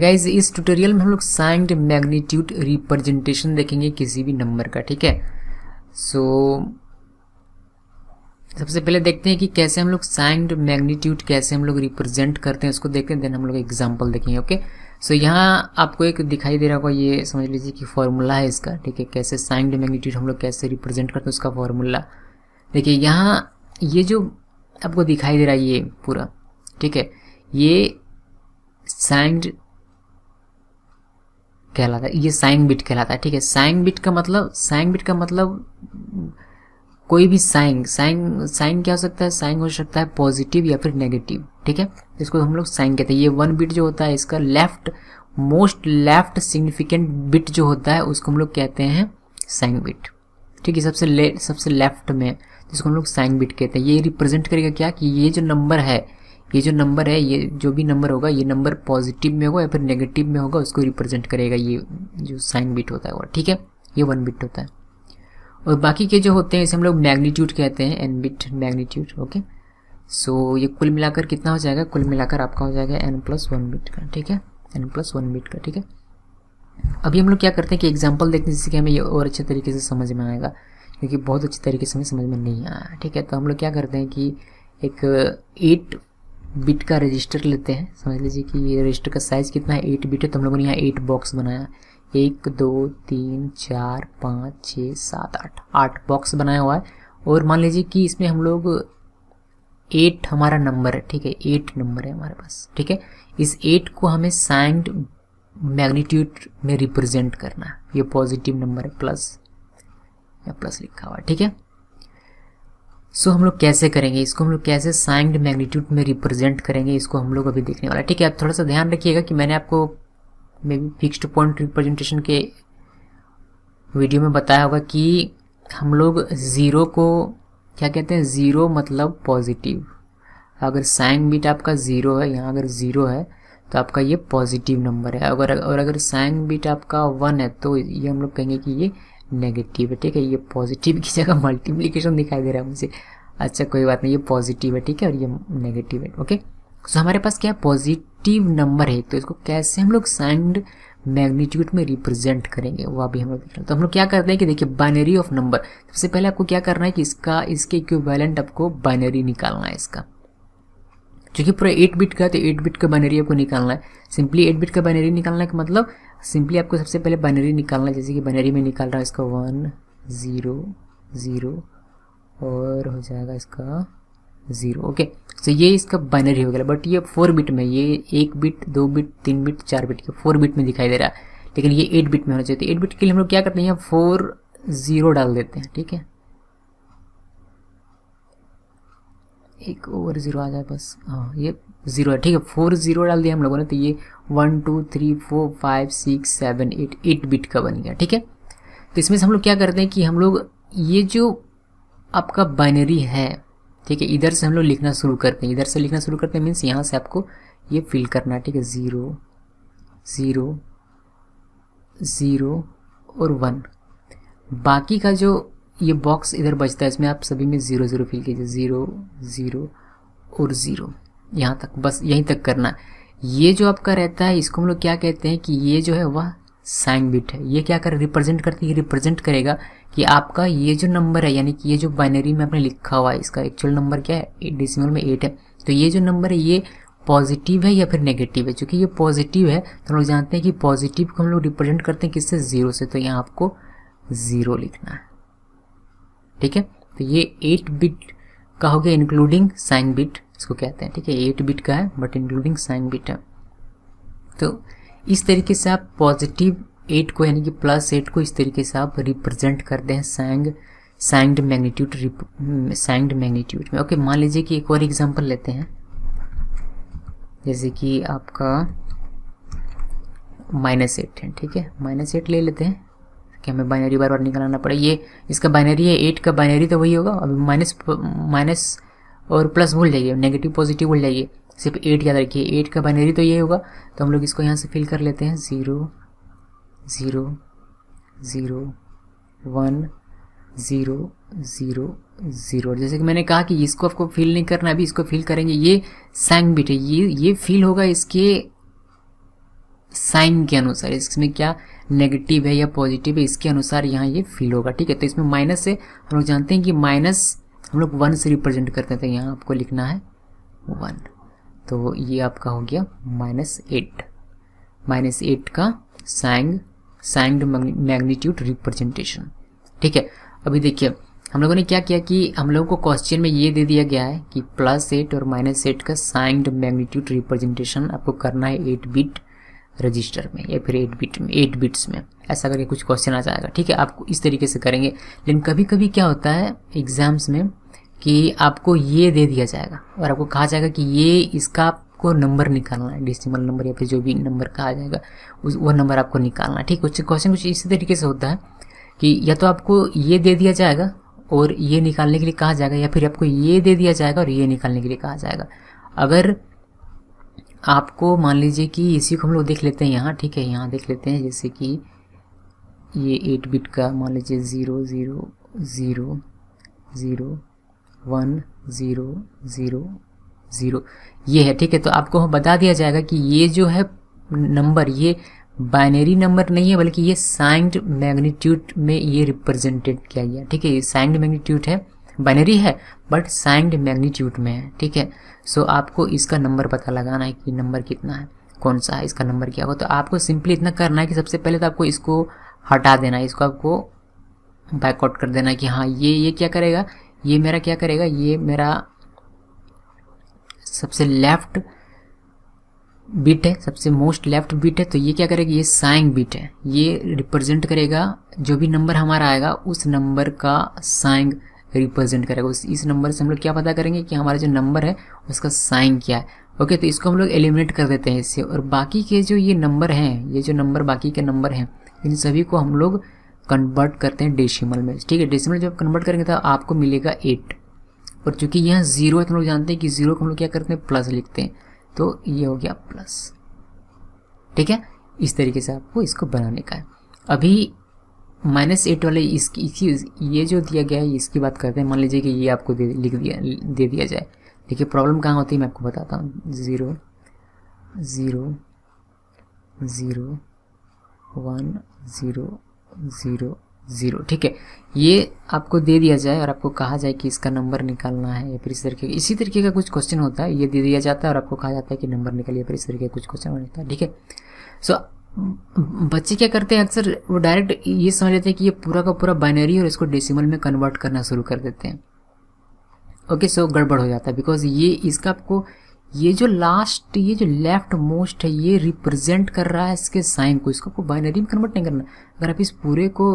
guys इस tutorial में हम लोग साइंड मैग्नीट्यूड रिप्रेजेंटेशन देखेंगे किसी भी नंबर का ठीक है सो so, सबसे पहले देखते हैं कि कैसे हम लोग साइंड मैग्नीट्यूड कैसे हम लोग रिप्रेजेंट करते हैं उसको देखते हैं देन हम लोग एग्जाम्पल देखेंगे ओके सो so, यहाँ आपको एक दिखाई दे रहा होगा ये समझ लीजिए कि फॉर्मूला है इसका ठीक है कैसे साइंड मैग्नीट्यूड हम लोग कैसे रिप्रेजेंट करते हैं उसका फॉर्मूला देखिए यहाँ ये जो आपको दिखाई दे रहा है ये पूरा ठीक है ये साइंड कहलाता है ये साइंग बिट कहलाता है ठीक है साइंग बिट का मतलब साइंग बिट का मतलब कोई भी साइंग साइंग साइंग क्या हो सकता है साइंग हो सकता है पॉजिटिव या फिर नेगेटिव ठीक है इसको हम लोग साइंग कहते हैं ये वन बिट जो होता है इसका left most left significant bit जो होता है उसको हम लोग कहते हैं साइंग बिट ठीक है सबसे ले सबसे लेफ्ट में जिसको हम लोग साइंग बिट कहते हैं ये रिप्रेजेंट करेगा क्या कि ये जो नंबर है ये जो नंबर है ये जो भी नंबर होगा ये नंबर पॉजिटिव में होगा या फिर नेगेटिव में होगा उसको रिप्रेजेंट करेगा ये जो साइन बिट होता है वो ठीक है ये वन बिट होता है और बाकी के जो होते हैं इसे हम लोग मैग्नीट्यूड कहते हैं N bit magnitude okay so ये कुल मिलाकर कितना हो जाएगा कुल मिलाकर आपका हो जाएगा एन प्लस वन बिट का ठीक है एन प्लस वन बिट का ठीक है अभी हम लोग क्या करते हैं कि एग्जाम्पल देखते हैं जिससे कि हमें ये और अच्छे तरीके से समझ में आएगा क्योंकि बहुत अच्छे तरीके से हमें समझ में नहीं आया ठीक है तो हम लोग क्या करते हैं कि एक एट uh, बिट का रजिस्टर लेते हैं समझ लीजिए कि ये रजिस्टर का साइज़ कितना है एट बिट है तो हम लोगों ने यहाँ एट बॉक्स बनाया एक दो तीन चार पाँच छः सात आठ आठ बॉक्स बनाया हुआ है और मान लीजिए कि इसमें हम लोग एट हमारा नंबर है ठीक है एट नंबर है हमारे पास ठीक है इस एट को हमें साइंड मैग्नीट्यूड में रिप्रेजेंट करना है ये पॉजिटिव नंबर है प्लस या प्लस लिखा हुआ है ठीक है सो so, हम लोग कैसे करेंगे इसको हम लोग कैसे साइंड मैग्नीट्यूड में रिप्रेजेंट करेंगे इसको हम लोग अभी देखने वाला ठीक है आप थोड़ा सा ध्यान रखिएगा कि मैंने आपको maybe fixed point representation के वीडियो में बताया होगा कि हम लोग ज़ीरो को क्या कहते हैं ज़ीरो मतलब पॉजिटिव अगर साइन बीट आपका ज़ीरो है यहाँ अगर ज़ीरो है तो आपका ये पॉजिटिव नंबर है अगर और अगर साइन बीट आपका वन है तो ये हम लोग कहेंगे कि ये नेगेटिव है ठीक है ये पॉजिटिव की जगह मल्टीप्लीकेशन दिखाई दे रहा है मुझे अच्छा कोई बात नहीं ये पॉजिटिव है ठीक है और ये नेगेटिव है ओके सो so, हमारे पास क्या है पॉजिटिव नंबर है तो इसको कैसे हम लोग सैंड मैग्नीट्यूड में रिप्रेजेंट करेंगे वो अभी हम लोग देख रहे हैं तो हम लोग क्या करते हैं कि देखिए बाइनरी ऑफ नंबर सबसे पहले आपको क्या करना है कि इसका इसके इक्विवेलेंट आपको बाइनरी निकालना है इसका क्योंकि पूरा एट बिट का तो एट बिट का बाइनरी आपको निकालना है सिंपली एट बिट का बाइनरी निकालना है मतलब सिंपली आपको सबसे पहले बनरी निकालना जैसे कि बनरी में निकाल रहा है इसका वन ज़ीरो ज़ीरो और हो जाएगा इसका ज़ीरो ओके सो ये इसका बाइनरी हो गया बट ये फोर बिट में ये एक बिट दो बिट तीन बिट चार बिट के फोर बिट में दिखाई दे रहा है लेकिन ये एट बिट में होना चाहिए तो एट बिट के लिए हम लोग क्या करते हैं फोर ज़ीरो डाल देते हैं ठीक है एक ओवर ज़ीरो आ जाए बस हाँ ये ज़ीरो है ठीक है फोर ज़ीरो डाल दिया हम लोगों ने तो ये one two three four five six seven eight eight bit का बन गया ठीक है तो इसमें से हम लोग क्या करते हैं कि हम लोग ये जो आपका बाइनरी है ठीक है इधर से हम लोग लिखना शुरू करते हैं इधर से लिखना शुरू करते हैं मीन्स यहाँ से आपको ये फिल करना है ठीक है ज़ीरो ज़ीरो ज़ीरो और वन बाकी का जो ये बॉक्स इधर बचता है इसमें आप सभी में ज़ीरो ज़ीरो फिल कीजिए ज़ीरो ज़ीरो और ज़ीरो यहाँ तक बस यहीं तक करना ये जो आपका रहता है इसको हम लोग क्या कहते हैं कि ये जो है वह साइन बिट है ये क्या कर रिप्रेजेंट करती है रिप्रेजेंट करेगा कि आपका ये जो नंबर है यानी कि ये जो बाइनरी में आपने लिखा हुआ है इसका एक्चुअल नंबर क्या है डिसिमल में एट है तो ये जो नंबर है ये पॉजिटिव है या फिर नेगेटिव है क्योंकि ये पॉजिटिव है तो हम लोग जानते हैं कि पॉजिटिव को हम लोग रिप्रेजेंट करते हैं किससे ज़ीरो से तो यहाँ आपको ज़ीरो लिखना है ठीक है तो ये एट बिट का हो गया इंक्लूडिंग साइन बिट इसको कहते हैं ठीक है एट बिट का है बट इंक्लूडिंग साइन बिट है तो इस तरीके से आप पॉजिटिव एट को यानी कि प्लस एट को इस तरीके से आप रिप्रेजेंट करते हैं सैंग साइंड मैग्नीट्यूड साइंड मैग्नीट्यूड में ओके मान लीजिए कि एक और एग्जांपल लेते हैं जैसे कि आपका माइनस एट है ठीक है माइनस एट ले लेते हैं कि हमें बाइनरी बार बार निकालना पड़े ये इसका बाइनरी है एट का बाइनरी तो वही होगा अभी माइनस माइनस और प्लस भूल जाइए नेगेटिव पॉजिटिव भूल जाइए सिर्फ एट याद रखिए एट का बाइनरी तो ये होगा तो हम लोग इसको यहाँ से फिल कर लेते हैं zero zero zero one zero zero zero जैसे कि मैंने कहा कि इसको आपको फिल नहीं करना अभी इसको फिल करेंगे ये सैंग बिट है ये ये फिल होगा इसके साइन के अनुसार इसमें क्या नेगेटिव है या पॉजिटिव है इसके अनुसार यहाँ ये फील होगा ठीक है तो इसमें माइनस है हम लोग जानते हैं कि माइनस हम लोग वन से रिप्रेजेंट करते हैं तो यहाँ आपको लिखना है वन तो ये आपका हो गया माइनस एट माइनस एट का साइंग सैंग मैग्नीट्यूड रिप्रेजेंटेशन ठीक है अभी देखिए हम लोगों ने क्या किया कि हम लोगों को क्वेश्चन में ये दे दिया गया है कि प्लस एट और माइनस एट का साइंड मैग्नीट्यूड रिप्रेजेंटेशन आपको करना है एट बिट रजिस्टर में या फिर एट बिट में एट बिट्स में ऐसा करके कुछ क्वेश्चन आ जाएगा ठीक है आपको इस तरीके से करेंगे लेकिन कभी कभी क्या होता है एग्ज़ाम्स में कि आपको ये दे दिया जाएगा और आपको कहा जाएगा कि ये इसका आपको नंबर निकालना है डिसिमल नंबर या फिर जो भी नंबर कहा जाएगा उस वो नंबर आपको निकालना है ठीक कुछ क्वेश्चन कुछ इसी तरीके से होता है कि या तो आपको ये दे दिया जाएगा और ये निकालने के लिए कहा जाएगा या फिर आपको ये दे दिया जाएगा और ये निकालने के लिए कहा जाएगा अगर आपको मान लीजिए कि इसी को हम लोग देख लेते हैं यहाँ ठीक है यहाँ देख लेते हैं जैसे कि ये एट बिट का मान लीजिए zero zero zero zero one zero zero zero ये है ठीक है तो आपको हम बता दिया जाएगा कि ये जो है नंबर ये बाइनरी नंबर नहीं है बल्कि ये साइंड मैग्नीट्यूड में ये रिप्रेजेंटेड किया गया ठीक है ये साइंड मैग्नीट्यूड है बाइनरी है बट साइंड मैग्नीट्यूड में है ठीक है सो आपको इसका नंबर पता लगाना है कि नंबर कितना है कौन सा है इसका नंबर क्या होगा तो आपको सिंपली इतना करना है कि सबसे पहले तो आपको इसको हटा देना है इसको आपको बैकआउट कर देना है कि हाँ ये ये क्या करेगा ये मेरा क्या करेगा ये मेरा सबसे लेफ्ट बीट है सबसे मोस्ट लेफ्ट बीट है तो ये क्या करेगा ये साइंग बीट है ये रिप्रेजेंट करेगा जो भी नंबर हमारा आएगा उस नंबर का साइंग रिप्रेजेंट करेगा उस इस नंबर से हम लोग क्या पता करेंगे कि हमारा जो नंबर है उसका साइन क्या है ओके तो इसको हम लोग एलिमिनेट कर देते हैं इससे और बाकी के जो ये नंबर हैं ये जो नंबर बाकी के नंबर हैं इन सभी को हम लोग कन्वर्ट करते हैं डेसिमल में ठीक है डेसिमल जब कन्वर्ट करेंगे तो आपको मिलेगा एट और चूंकि यह जीरो है तो हम लोग जानते हैं कि जीरो को हम लोग क्या करते हैं प्लस लिखते हैं तो ये हो गया प्लस ठीक है इस तरीके से आपको इसको बनाने का है अभी माइनस एट वाले इसकी इसी ये जो दिया गया है इसकी बात करते हैं मान लीजिए कि ये आपको दे लिख दिया दे दिया जाए देखिए प्रॉब्लम कहाँ होती है मैं आपको बताता हूँ zero zero zero one zero zero zero ठीक है ये आपको दे दिया जाए और आपको कहा जाए कि इसका नंबर निकालना है या फिर इस तरीके इसी तरीके का कुछ क्वेश्चन होता है ये दे दिया जाता है और आपको कहा जाता है कि नंबर निकालिए फिर इस तरीके का कुछ क्वेश्चन होता है ठीक है सो बच्चे क्या करते हैं अक्सर वो डायरेक्ट ये समझ लेते हैं कि ये पूरा का पूरा बाइनरी और इसको डेसिमल में कन्वर्ट करना शुरू कर देते हैं ओके सो गड़बड़ हो जाता है बिकॉज ये इसका आपको ये जो लास्ट ये जो लेफ्ट मोस्ट है ये रिप्रेजेंट कर रहा है इसके साइन को इसको आपको बाइनरी में कन्वर्ट नहीं करना अगर आप इस पूरे को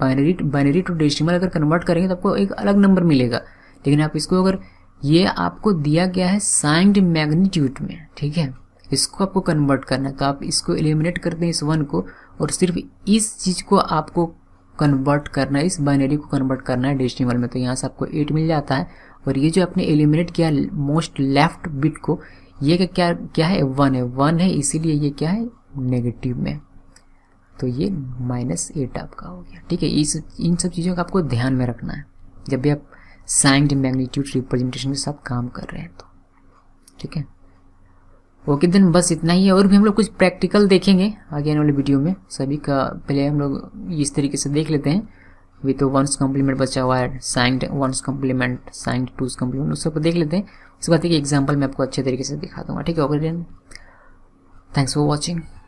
बाइनरी बाइनरी टू डेसिमल अगर कन्वर्ट करेंगे तो आपको एक अलग नंबर मिलेगा लेकिन आप इसको अगर ये आपको दिया गया है साइंड मैग्नीट्यूड में ठीक है इसको आपको कन्वर्ट करना है तो आप इसको एलिमिनेट कर दें इस वन को और सिर्फ इस चीज़ को आपको कन्वर्ट करना है इस बाइनरी को कन्वर्ट करना है डेसिमल में तो यहाँ से आपको एट मिल जाता है और ये जो आपने एलिमिनेट किया मोस्ट लेफ्ट बिट को ये क्या क्या क्या है वन है वन है इसीलिए ये क्या है नेगेटिव में तो ये माइनस एट आपका हो गया ठीक है इस इन सब चीज़ों का आपको ध्यान में रखना है जब भी आप साइंस मैग्नीट्यूड रिप्रेजेंटेशन के साथ काम कर रहे हैं तो ठीक है ओके देन बस इतना ही है और भी हम लोग कुछ प्रैक्टिकल देखेंगे आगे आने वाले वीडियो में सभी का पहले हम लोग इस तरीके से देख लेते हैं विथ तो वंस कॉम्प्लीमेंट बचा हुआ है signed one's complement signed two's complement उस सबको देख लेते हैं उसके बाद एक एग्जाम्पल मैं आपको अच्छे तरीके से दिखा दूंगा ठीक है okay then thanks for watching